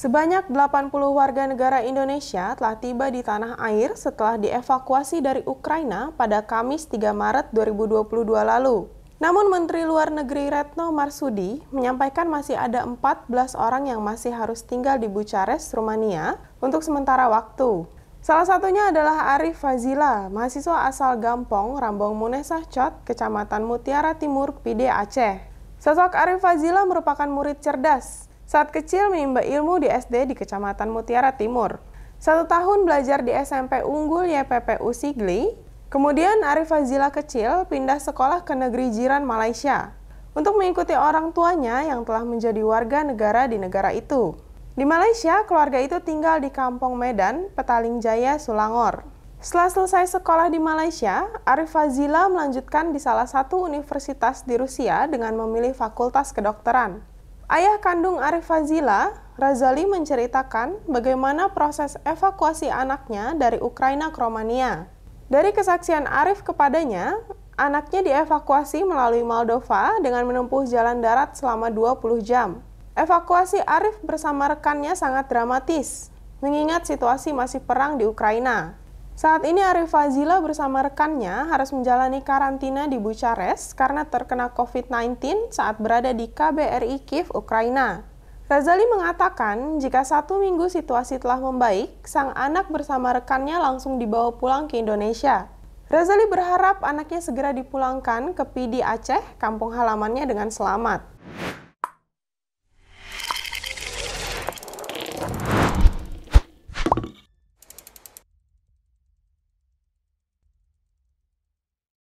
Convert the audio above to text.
Sebanyak 80 warga negara Indonesia telah tiba di tanah air setelah dievakuasi dari Ukraina pada Kamis 3 Maret 2022 lalu. Namun Menteri Luar Negeri Retno Marsudi menyampaikan masih ada 14 orang yang masih harus tinggal di Bucharest, Rumania untuk sementara waktu. Salah satunya adalah Arif Fazila, mahasiswa asal Gampong, Rambong Munesah Cot, Kecamatan Mutiara Timur, Pide Aceh. Sosok Arif Fazila merupakan murid cerdas saat kecil menimba ilmu di SD di Kecamatan Mutiara Timur. Satu tahun belajar di SMP Unggul YPPU Sigli, kemudian Arif Fazila kecil pindah sekolah ke negeri jiran Malaysia untuk mengikuti orang tuanya yang telah menjadi warga negara di negara itu. Di Malaysia, keluarga itu tinggal di Kampung Medan, Petaling Jaya, Sulangor. Setelah selesai sekolah di Malaysia, Arif Fazila melanjutkan di salah satu universitas di Rusia dengan memilih fakultas kedokteran. Ayah kandung Arif Fazila, Razali menceritakan bagaimana proses evakuasi anaknya dari Ukraina ke Romania. Dari kesaksian Arif kepadanya, anaknya dievakuasi melalui Moldova dengan menempuh jalan darat selama 20 jam. Evakuasi Arif bersama rekannya sangat dramatis, mengingat situasi masih perang di Ukraina. Saat ini Arif Fazila bersama rekannya harus menjalani karantina di Bucharest karena terkena COVID-19 saat berada di KBRI Kiev, Ukraina. Razali mengatakan jika satu minggu situasi telah membaik, sang anak bersama rekannya langsung dibawa pulang ke Indonesia. Razali berharap anaknya segera dipulangkan ke PD Aceh, kampung halamannya dengan selamat.